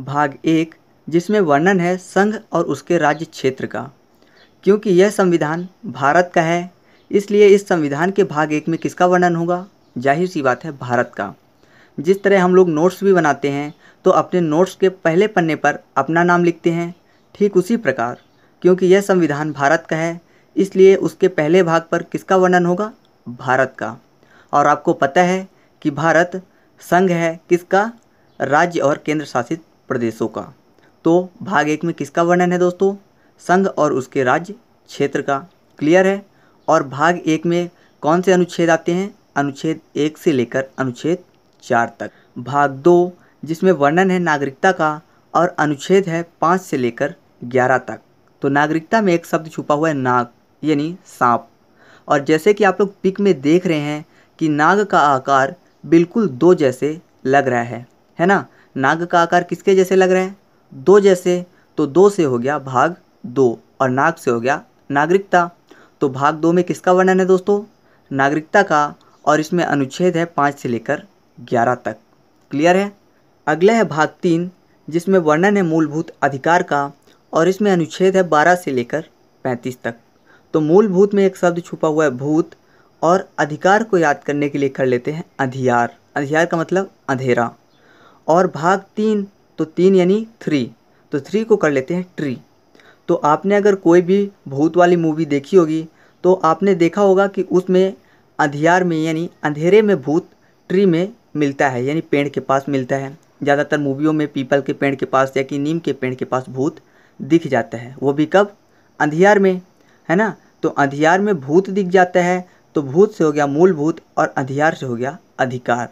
भाग एक जिसमें वर्णन है संघ और उसके राज्य क्षेत्र का क्योंकि यह संविधान भारत का है इसलिए इस संविधान के भाग एक में किसका वर्णन होगा जाहिर सी बात है भारत का जिस तरह हम लोग नोट्स भी बनाते हैं तो अपने नोट्स के पहले पन्ने पर अपना नाम लिखते हैं ठीक उसी प्रकार क्योंकि यह संविधान भारत का है इसलिए उसके पहले भाग पर किसका वर्णन होगा भारत का और आपको पता है कि भारत संघ है किसका राज्य और केंद्र शासित प्रदेशों का तो भाग एक में किसका वर्णन है दोस्तों संघ और उसके राज्य क्षेत्र का क्लियर है और भाग एक में कौन से अनुच्छेद आते हैं अनुच्छेद एक से लेकर अनुच्छेद चार तक भाग दो जिसमें वर्णन है नागरिकता का और अनुच्छेद है पाँच से लेकर ग्यारह तक तो नागरिकता में एक शब्द छुपा हुआ है नाग यानी सांप और जैसे कि आप लोग पिक में देख रहे हैं कि नाग का आकार बिल्कुल दो जैसे लग रहा है है ना नाग का आकार किसके जैसे लग रहा है दो जैसे तो दो से हो गया भाग दो और नाग से हो गया नागरिकता तो भाग दो में किसका वर्णन है दोस्तों नागरिकता का और इसमें अनुच्छेद है पाँच से लेकर ग्यारह तक क्लियर है अगला है भाग तीन जिसमें वर्णन है मूलभूत अधिकार का और इसमें अनुच्छेद है बारह से लेकर पैंतीस तक तो मूलभूत में एक शब्द छुपा हुआ है भूत और अधिकार को याद करने के लिए कर लेते हैं अधियार अधियार का मतलब अंधेरा और भाग तीन तो तीन यानी थ्री तो थ्री को कर लेते हैं ट्री तो आपने अगर कोई भी भूत वाली मूवी देखी होगी तो आपने देखा होगा कि उसमें अंधियार में यानी अंधेरे में भूत ट्री में मिलता है यानी पेड़ के पास मिलता है ज़्यादातर मूवियों में पीपल के पेड़ के पास या कि नीम के पेड़ के पास भूत दिख जाता है वो भी कब अंधियार में है ना तो अंधियार में भूत दिख जाता है तो भूत से हो गया मूलभूत और अंधियार से हो गया अधिकार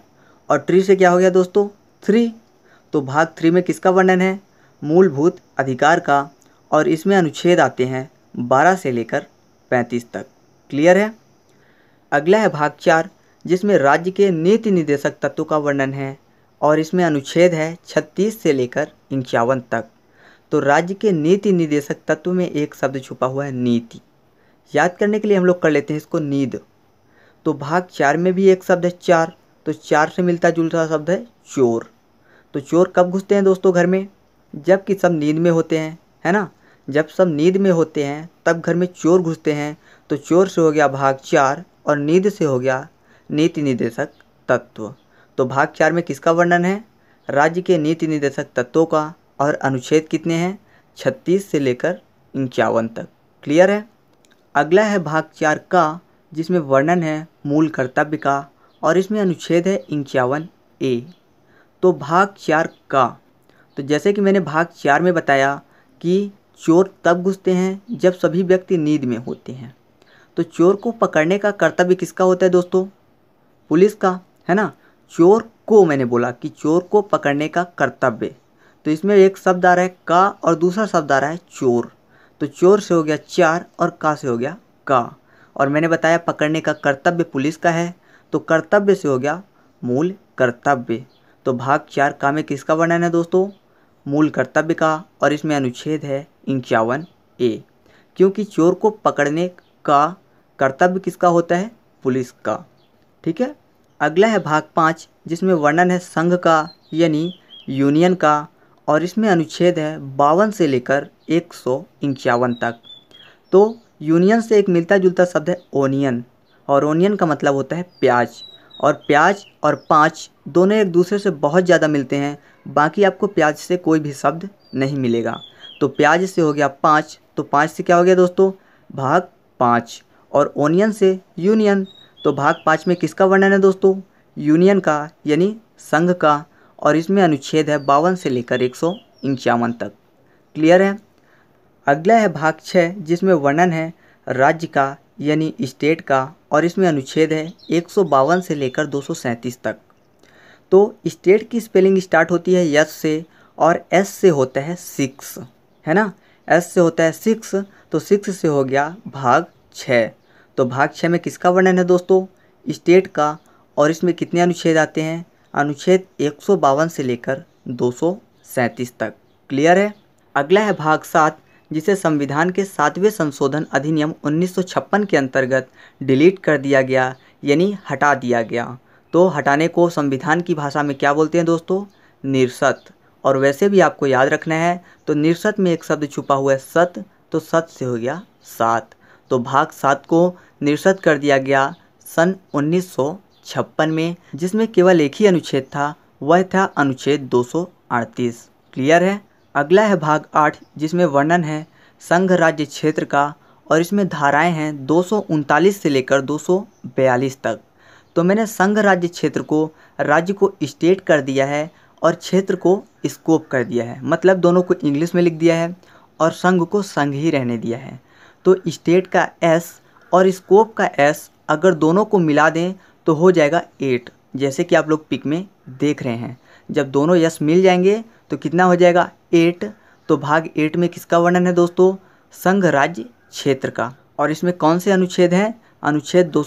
और ट्री से क्या हो गया दोस्तों थ्री तो भाग थ्री में किसका वर्णन है मूलभूत अधिकार का और इसमें अनुच्छेद आते हैं बारह से लेकर पैंतीस तक क्लियर है अगला है भाग चार जिसमें राज्य के नीति निदेशक तत्व का वर्णन है और इसमें अनुच्छेद है छत्तीस से लेकर इक्यावन तक तो राज्य के नीति निदेशक तत्व में एक शब्द छुपा हुआ है नीति याद करने के लिए हम लोग कर लेते हैं इसको नीद तो भाग चार में भी एक शब्द है चार तो चार से मिलता जुलता शब्द है चोर तो चोर कब घुसते हैं दोस्तों घर में जब कि सब नींद में होते हैं है ना जब सब नींद में होते हैं तब घर में चोर घुसते हैं तो चोर से हो गया भाग चार और नींद से हो गया नीति निदेशक तत्व तो भाग चार में किसका वर्णन है राज्य के नीति निदेशक तत्वों का और अनुच्छेद कितने हैं छत्तीस से लेकर इक्यावन तक क्लियर है अगला है भाग चार का जिसमें वर्णन है मूल कर्तव्य का और इसमें अनुच्छेद है इक्यावन ए तो भाग चार का तो जैसे कि मैंने भाग चार में बताया कि चोर तब घुसते हैं जब सभी व्यक्ति नींद में होते हैं तो चोर को पकड़ने का कर्तव्य किसका होता है दोस्तों पुलिस का है ना चोर को मैंने बोला कि चोर को पकड़ने का कर्तव्य तो इसमें एक शब्द आ रहा है का और दूसरा शब्द आ रहा है चोर तो चोर से हो गया चार और का से हो गया का और मैंने बताया पकड़ने का कर्तव्य पुलिस का है तो कर्तव्य से हो गया मूल कर्तव्य तो भाग चार का में किसका वर्णन है दोस्तों मूल कर्तव्य का और इसमें अनुच्छेद है इंक्यावन ए क्योंकि चोर को पकड़ने का कर्तव्य किसका होता है पुलिस का ठीक है अगला है भाग पाँच जिसमें वर्णन है संघ का यानी यूनियन का और इसमें अनुच्छेद है बावन से लेकर एक सौ तक तो यूनियन से एक मिलता जुलता शब्द है ओनियन और ओनियन का मतलब होता है प्याज और प्याज और पाँच दोनों एक दूसरे से बहुत ज़्यादा मिलते हैं बाकी आपको प्याज से कोई भी शब्द नहीं मिलेगा तो प्याज से हो गया पाँच तो पाँच से क्या हो गया दोस्तों भाग पाँच और ओनियन से यूनियन तो भाग पाँच में किसका वर्णन है दोस्तों यूनियन का यानी संघ का और इसमें अनुच्छेद है बावन से लेकर एक सौ तक क्लियर है अगला है भाग छः जिसमें वर्णन है राज्य का यानी स्टेट का और इसमें अनुच्छेद है एक से लेकर दो तक तो स्टेट की स्पेलिंग स्टार्ट होती है यस से और एस से होता है सिक्स है ना एस से होता है सिक्स तो सिक्स से हो गया भाग छः तो भाग छः में किसका वर्णन है दोस्तों स्टेट का और इसमें कितने अनुच्छेद आते हैं अनुच्छेद एक से लेकर दो तक क्लियर है अगला है भाग सात जिसे संविधान के सातवें संशोधन अधिनियम 1956 के अंतर्गत डिलीट कर दिया गया यानी हटा दिया गया तो हटाने को संविधान की भाषा में क्या बोलते हैं दोस्तों निरसत और वैसे भी आपको याद रखना है तो निरसत में एक शब्द छुपा हुआ है सत तो सत से हो गया सात तो भाग सात को निरसत कर दिया गया सन उन्नीस में जिसमें केवल एक ही अनुच्छेद था वह था अनुच्छेद दो क्लियर है अगला है भाग आठ जिसमें वर्णन है संघ राज्य क्षेत्र का और इसमें धाराएं हैं दो से लेकर दो तक तो मैंने संघ राज्य क्षेत्र को राज्य को स्टेट कर दिया है और क्षेत्र को स्कोप कर दिया है मतलब दोनों को इंग्लिश में लिख दिया है और संघ को संघ ही रहने दिया है तो स्टेट का एस और स्कोप का एस अगर दोनों को मिला दें तो हो जाएगा एट जैसे कि आप लोग पिक में देख रहे हैं जब दोनों यस मिल जाएंगे तो कितना हो जाएगा एट तो भाग एट में किसका वर्णन है दोस्तों संघ राज्य क्षेत्र का और इसमें कौन से अनुच्छेद हैं अनुच्छेद दो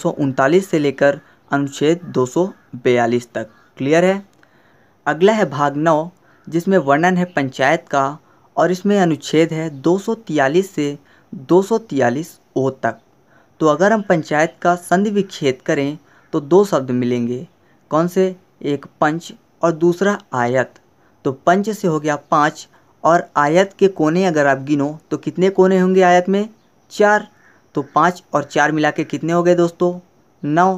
से लेकर अनुच्छेद दो तक क्लियर है अगला है भाग नौ जिसमें वर्णन है पंचायत का और इसमें अनुच्छेद है 243 से 243 ओ तक तो अगर हम पंचायत का संधि विच्छेद करें तो दो शब्द मिलेंगे कौन से एक पंच और दूसरा आयत तो पंच से हो गया पाँच और आयत के कोने अगर आप गिनो तो कितने कोने होंगे आयत में चार तो पाँच और चार मिला के कितने हो गए दोस्तों नौ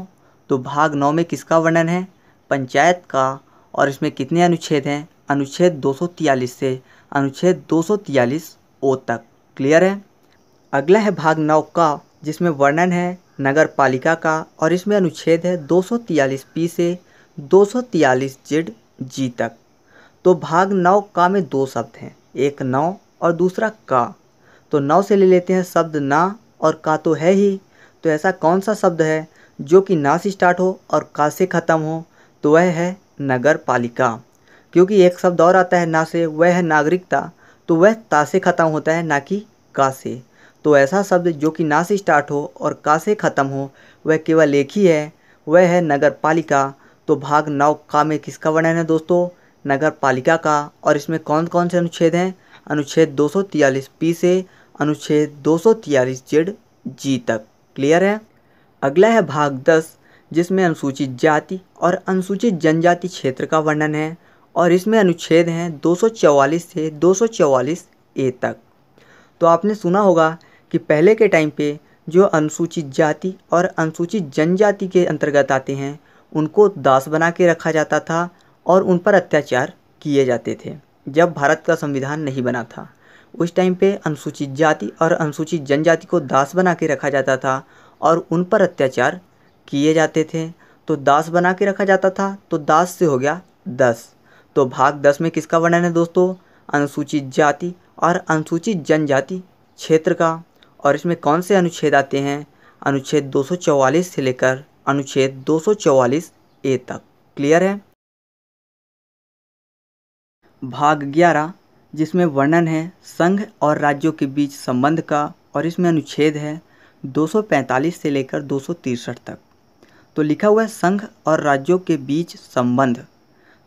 तो भाग नौ में किसका वर्णन है पंचायत का और इसमें कितने अनुच्छेद हैं अनुच्छेद 243 से अनुच्छेद 243 ओ तक क्लियर है अगला है भाग नौ का जिसमें वर्णन है नगर पालिका का और इसमें अनुच्छेद है 243 पी से 243 जेड जी तक तो भाग नौ का में दो शब्द हैं एक नौ और दूसरा का तो नौ से ले लेते हैं शब्द ना और का तो है ही तो ऐसा कौन सा शब्द है जो कि ना से स्टार्ट हो और का से ख़त्म हो तो वह है नगर पालिका क्योंकि एक शब्द और आता है ना से वह है नागरिकता तो वह ता से ख़त्म होता है ना कि का से तो ऐसा शब्द जो कि ना से स्टार्ट हो और का से ख़त्म हो वह केवल एक ही है वह है नगर पालिका तो भाग नौ का में किसका वर्णन है दोस्तों नगर पालिका का और इसमें कौन कौन से अनुच्छेद हैं अनुच्छेद 243 पी से अनुच्छेद 243 जेड जी तक क्लियर है अगला है भाग 10 जिसमें अनुसूचित जाति और अनुसूचित जनजाति क्षेत्र का वर्णन है और इसमें अनुच्छेद हैं 244 से 244 ए तक तो आपने सुना होगा कि पहले के टाइम पे जो अनुसूचित जाति और अनुसूचित जनजाति के अंतर्गत आते हैं उनको दास बना के रखा जाता था और उन पर अत्याचार किए जाते थे जब भारत का संविधान नहीं बना था उस टाइम पे अनुसूचित जाति और अनुसूचित जनजाति को दास बना के रखा जाता था और उन पर अत्याचार किए जाते थे तो दास बना के रखा जाता था तो दास से हो गया दस तो भाग दस में किसका वर्णन है दोस्तों अनुसूचित जाति और अनुसूचित जनजाति क्षेत्र का और इसमें कौन से अनुच्छेद आते हैं अनुच्छेद 244 से लेकर अनुच्छेद 244 ए तक क्लियर है भाग ग्यारह जिसमें वर्णन है संघ और राज्यों के बीच संबंध का और इसमें अनुच्छेद है 245 से लेकर दो तक तो लिखा हुआ है संघ और राज्यों के बीच संबंध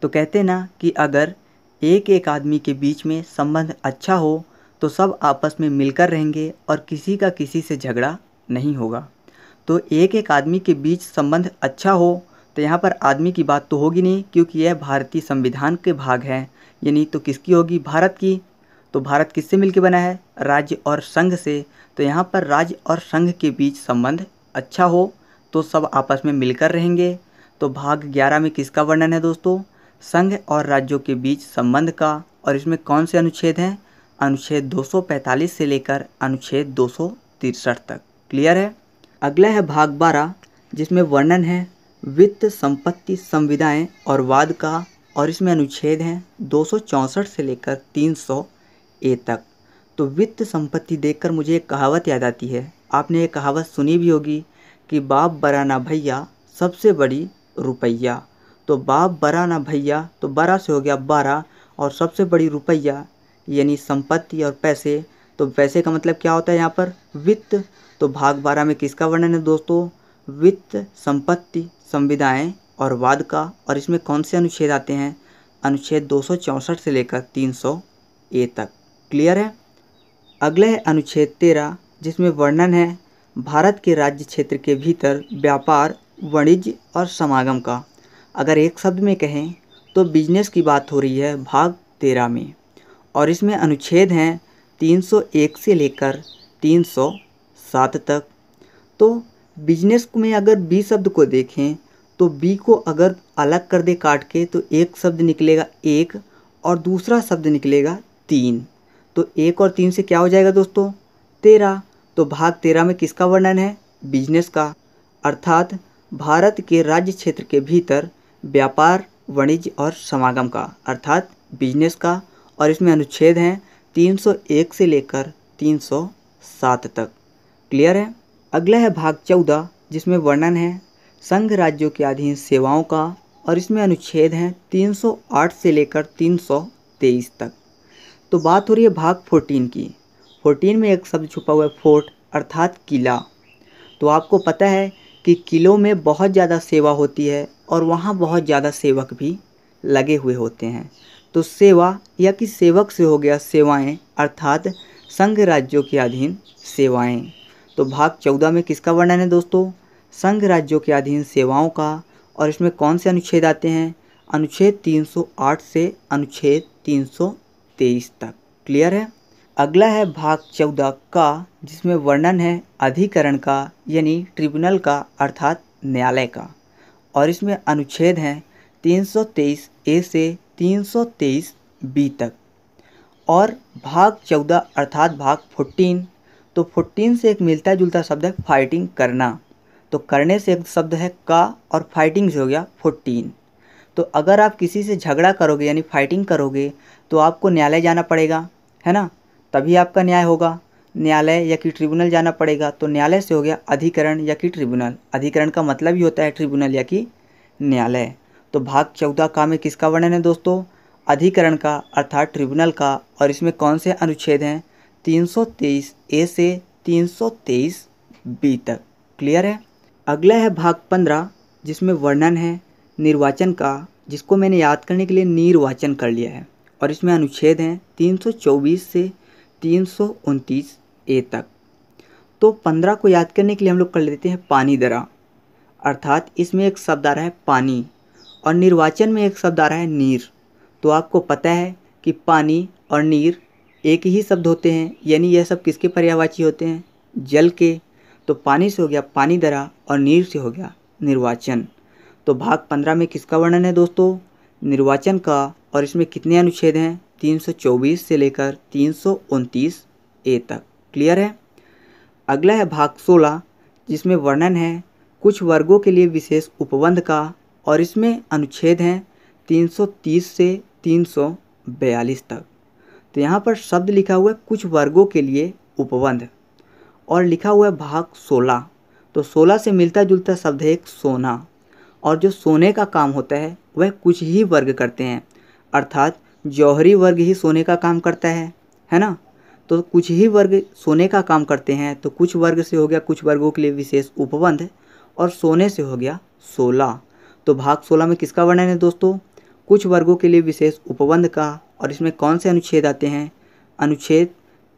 तो कहते ना कि अगर एक एक आदमी के बीच में संबंध अच्छा हो तो सब आपस में मिलकर रहेंगे और किसी का किसी से झगड़ा नहीं होगा तो एक एक आदमी के बीच संबंध अच्छा हो तो यहाँ पर आदमी की बात तो होगी नहीं क्योंकि यह भारतीय संविधान के भाग हैं यानी तो किसकी होगी भारत की तो भारत किससे मिलकर बना है राज्य और संघ से तो यहाँ पर राज्य और संघ के बीच संबंध अच्छा हो तो सब आपस में मिलकर रहेंगे तो भाग ग्यारह में किसका वर्णन है दोस्तों संघ और राज्यों के बीच संबंध का और इसमें कौन से अनुच्छेद हैं अनुच्छेद 245 से लेकर अनुच्छेद दो तक क्लियर है अगला है भाग बारह जिसमें वर्णन है वित्त संपत्ति संविधाएँ और वाद का और इसमें अनुच्छेद हैं दो से लेकर तीन ए तक तो वित्त संपत्ति देखकर मुझे एक कहावत याद आती है आपने ये कहावत सुनी भी होगी कि बाप बरा ना भैया सबसे बड़ी रुपया तो बाप बरा ना भैया तो बारह से हो गया बारह और सबसे बड़ी रुपया यानी संपत्ति और पैसे तो पैसे का मतलब क्या होता है यहाँ पर वित्त तो भाग बारह में किसका वर्णन है दोस्तों वित्त संपत्ति संविदाएं और वाद का और इसमें कौन से अनुच्छेद आते हैं अनुच्छेद दो से लेकर तीन ए तक क्लियर है अगला है अनुच्छेद तेरह जिसमें वर्णन है भारत के राज्य क्षेत्र के भीतर व्यापार वाणिज्य और समागम का अगर एक शब्द में कहें तो बिजनेस की बात हो रही है भाग तेरह में और इसमें अनुच्छेद हैं 301 से लेकर 307 तक तो बिजनेस में अगर बी शब्द को देखें तो बी को अगर अलग कर दे काट के तो एक शब्द निकलेगा एक और दूसरा शब्द निकलेगा तीन तो एक और तीन से क्या हो जाएगा दोस्तों तेरह तो भाग तेरह में किसका वर्णन है बिजनेस का अर्थात भारत के राज्य क्षेत्र के भीतर व्यापार वाणिज्य और समागम का अर्थात बिजनेस का और इसमें अनुच्छेद हैं 301 से लेकर 307 तक क्लियर है अगला है भाग चौदह जिसमें वर्णन है संघ राज्यों के अधीन सेवाओं का और इसमें अनुच्छेद हैं 308 से लेकर 323 तक तो बात हो रही है भाग 14 की 14 में एक शब्द छुपा हुआ है फोर्ट अर्थात किला तो आपको पता है कि किलों में बहुत ज़्यादा सेवा होती है और वहाँ बहुत ज़्यादा सेवक भी लगे हुए होते हैं तो सेवा या कि सेवक से हो गया सेवाएं अर्थात संघ राज्यों के अधीन सेवाएं तो भाग चौदह में किसका वर्णन है दोस्तों संघ राज्यों के अधीन सेवाओं का और इसमें कौन से अनुच्छेद आते हैं अनुच्छेद 308 से अनुच्छेद 323 तक क्लियर है अगला है भाग चौदह का जिसमें वर्णन है अधिकरण का यानी ट्रिब्यूनल का अर्थात न्यायालय का और इसमें अनुच्छेद हैं 323 ए से 323 बी तक और भाग चौदह अर्थात भाग फोर्टीन तो फोर्टीन से एक मिलता जुलता शब्द है फाइटिंग करना तो करने से एक शब्द है का और फाइटिंग से हो गया फोर्टीन तो अगर आप किसी से झगड़ा करोगे यानी फाइटिंग करोगे तो आपको न्यायालय जाना पड़ेगा है ना तभी आपका न्याय होगा न्यायालय या कि ट्रिब्यूनल जाना पड़ेगा तो न्यायालय से हो गया अधिकरण या कि ट्रिब्यूनल अधिकरण का मतलब ही होता है ट्रिब्यूनल या कि न्यायालय तो भाग चौदह का में किसका वर्णन है दोस्तों अधिकरण का अर्थात ट्रिब्यूनल का और इसमें कौन से अनुच्छेद हैं 323 ए से 323 बी तक क्लियर है अगला है भाग पंद्रह जिसमें वर्णन है निर्वाचन का जिसको मैंने याद करने के लिए निर्वाचन कर लिया है और इसमें अनुच्छेद हैं 324 से तीन ए तक तो पंद्रह को याद करने के लिए हम लोग कर लेते हैं पानी दरा अर्थात इसमें एक शब्द आ रहा है पानी और निर्वाचन में एक शब्द आ रहा है नीर तो आपको पता है कि पानी और नीर एक ही शब्द होते हैं यानी यह सब किसके पर्यावाची होते हैं जल के तो पानी से हो गया पानी दरा और नीर से हो गया निर्वाचन तो भाग पंद्रह में किसका वर्णन है दोस्तों निर्वाचन का और इसमें कितने अनुच्छेद हैं 324 से लेकर तीन ए तक क्लियर है अगला है भाग 16 जिसमें वर्णन है कुछ वर्गों के लिए विशेष उपबंध का और इसमें अनुच्छेद हैं 330 से 342 तक तो यहाँ पर शब्द लिखा हुआ है कुछ वर्गों के लिए उपबंध और लिखा हुआ है भाग सोलह तो सोलह से मिलता जुलता शब्द है एक सोना और जो सोने का काम होता है वह कुछ ही वर्ग करते हैं अर्थात जौहरी वर्ग ही सोने का काम करता है है ना तो कुछ ही वर्ग सोने का काम करते हैं तो कुछ वर्ग से हो गया कुछ वर्गों के लिए विशेष उपबंध और सोने से हो गया सोलह तो भाग सोलह में किसका वर्णन है दोस्तों कुछ वर्गों के लिए विशेष उपबंध का और इसमें कौन से अनुच्छेद आते हैं अनुच्छेद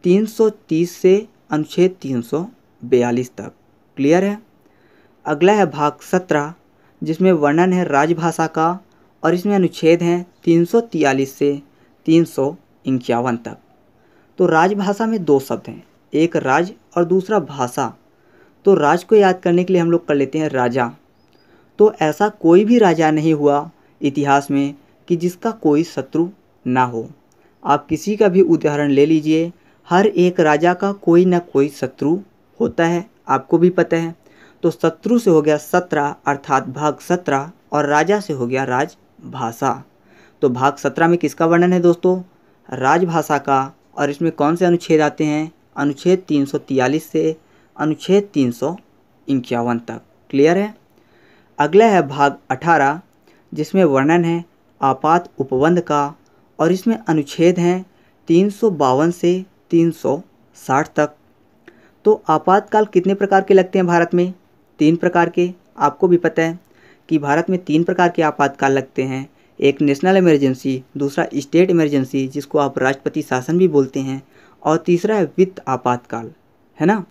330 से अनुच्छेद 342 तक क्लियर है अगला है भाग 17 जिसमें वर्णन है राजभाषा का और इसमें अनुच्छेद हैं 343 से तीन तक तो राजभाषा में दो शब्द हैं एक राज और दूसरा भाषा तो राज को याद करने के लिए हम लोग कर लेते हैं राजा तो ऐसा कोई भी राजा नहीं हुआ इतिहास में कि जिसका कोई शत्रु ना हो आप किसी का भी उदाहरण ले लीजिए हर एक राजा का कोई ना कोई शत्रु होता है आपको भी पता है तो शत्रु से हो गया सत्रह अर्थात भाग सत्रह और राजा से हो गया राजभाषा तो भाग सत्रह में किसका वर्णन है दोस्तों राजभाषा का और इसमें कौन से अनुच्छेद आते हैं अनुच्छेद तीन से अनुच्छेद तीन तक क्लियर है अगला है भाग अठारह जिसमें वर्णन है आपात उपबंध का और इसमें अनुच्छेद हैं तीन से 360 तक तो आपातकाल कितने प्रकार के लगते हैं भारत में तीन प्रकार के आपको भी पता है कि भारत में तीन प्रकार के आपातकाल लगते हैं एक नेशनल इमरजेंसी दूसरा स्टेट इमरजेंसी जिसको आप राष्ट्रपति शासन भी बोलते हैं और तीसरा है वित्त आपातकाल है ना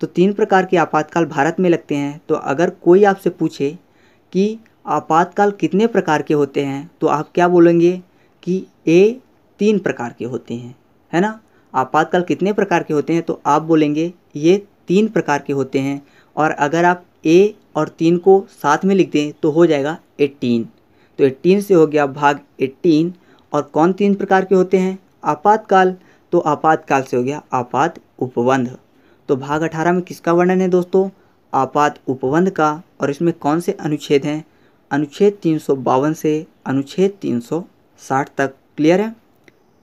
तो तीन प्रकार के आपातकाल भारत में लगते हैं तो अगर कोई आपसे पूछे कि आपातकाल कितने प्रकार के होते हैं तो आप क्या बोलेंगे कि ए तीन प्रकार के होते हैं है ना आपातकाल कितने प्रकार के होते हैं तो आप बोलेंगे ये तीन प्रकार के होते हैं और अगर आप ए और तीन को साथ में लिख दें तो हो जाएगा एट्टीन तो एट्टीन से हो गया भाग एट्टीन और कौन तीन प्रकार के होते हैं आपातकाल तो आपातकाल से हो गया आपात उपबंध तो भाग अठारह में किसका वर्णन है दोस्तों आपात उपबंध का और इसमें कौन से अनुच्छेद हैं अनुच्छेद तीन से अनुच्छेद तीन तक क्लियर है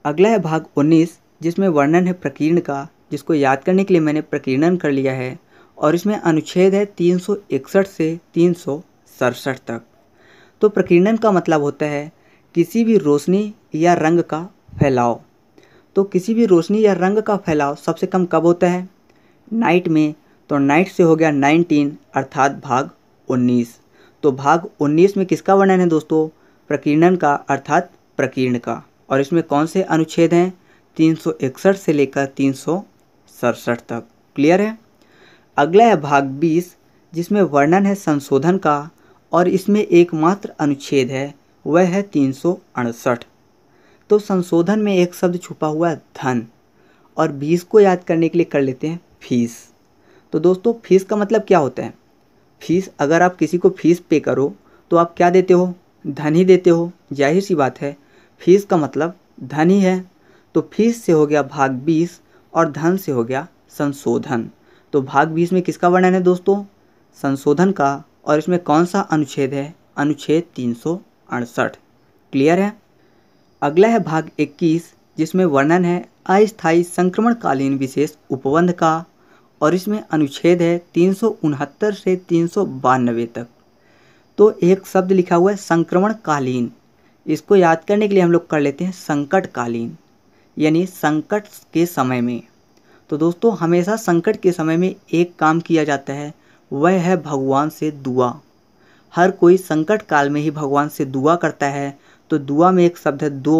अगला है भाग उन्नीस जिसमें वर्णन है प्रकीर्ण का जिसको याद करने के लिए मैंने प्रकीर्णन कर लिया है और इसमें अनुच्छेद है तीन से तीन तक तो प्रकीर्णन का मतलब होता है किसी भी रोशनी या रंग का फैलाव तो किसी भी रोशनी या रंग का फैलाव सबसे कम कब होता है नाइट में तो नाइट से हो गया 19 अर्थात भाग 19 तो भाग 19 में किसका वर्णन है दोस्तों प्रकीर्णन का अर्थात प्रकीर्ण का और इसमें कौन से अनुच्छेद हैं 361 से लेकर तीन तक क्लियर है अगला है भाग 20 जिसमें वर्णन है संशोधन का और इसमें एकमात्र अनुच्छेद है वह है तीन तो संशोधन में एक शब्द छुपा हुआ है धन और बीस को याद करने के लिए कर लेते हैं फीस तो दोस्तों फीस का मतलब क्या होता है फीस अगर आप किसी को फीस पे करो तो आप क्या देते हो धन ही देते हो जाहिर सी बात है फीस का मतलब धन ही है तो फीस से हो गया भाग बीस और धन से हो गया संशोधन तो भाग बीस में किसका वर्णन है दोस्तों संशोधन का और इसमें कौन सा अनुच्छेद है अनुच्छेद तीन क्लियर है अगला है भाग 21 जिसमें वर्णन है अस्थायी संक्रमणकालीन विशेष उपबंध का और इसमें अनुच्छेद है तीन से तीन तक तो एक शब्द लिखा हुआ है संक्रमणकालीन इसको याद करने के लिए हम लोग कर लेते हैं संकटकालीन यानी संकट के समय में तो दोस्तों हमेशा संकट के समय में एक काम किया जाता है वह है भगवान से दुआ हर कोई संकट काल में ही भगवान से दुआ करता है तो दुआ में एक शब्द है दो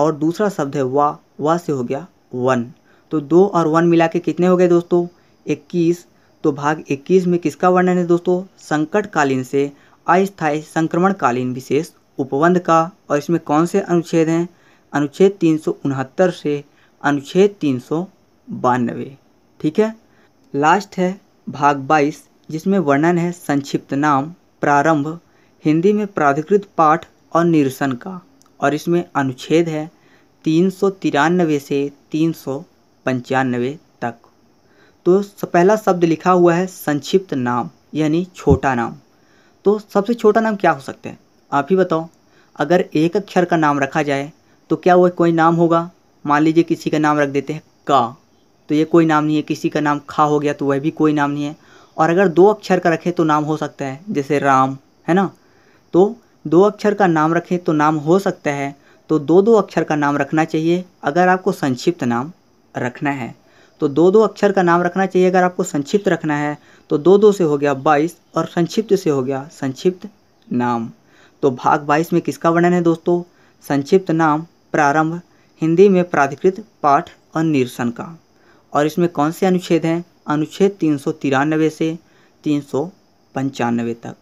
और दूसरा शब्द है वा वा से हो गया वन तो दो और वन मिला के कितने हो गए दोस्तों इक्कीस तो भाग इक्कीस में किसका वर्णन है दोस्तों संकटकालीन से अस्थायी संक्रमणकालीन विशेष उपबंध का और इसमें कौन से अनुच्छेद हैं अनुच्छेद तीन से अनुच्छेद तीन ठीक है लास्ट है भाग बाईस जिसमें वर्णन है संक्षिप्त नाम प्रारंभ हिंदी में प्राधिकृत पाठ और निरसन का और इसमें अनुच्छेद है तीन से तीन तक तो पहला शब्द लिखा हुआ है संक्षिप्त नाम यानी छोटा नाम तो सबसे छोटा नाम क्या हो सकता है आप ही बताओ अगर एक अक्षर का नाम रखा जाए तो क्या वो कोई नाम होगा मान लीजिए किसी का नाम रख देते हैं का तो ये कोई नाम नहीं है किसी का नाम खा हो गया तो वह भी कोई नाम नहीं है और अगर दो अक्षर का रखे तो नाम हो सकता है जैसे राम है ना तो दो अक्षर का नाम रखें तो नाम हो सकता है तो दो दो अक्षर का नाम रखना चाहिए अगर आपको संक्षिप्त नाम रखना है तो दो दो अक्षर का नाम रखना चाहिए अगर आपको संक्षिप्त रखना है तो दो दो से हो गया बाईस और संक्षिप्त से हो गया संक्षिप्त नाम तो भाग बाईस में किसका वर्णन है दोस्तों संक्षिप्त नाम प्रारंभ हिंदी में प्राधिकृत पाठ और निरसन का और इसमें कौन से अनुच्छेद हैं अनुच्छेद तीन सौ से तीन सौ तक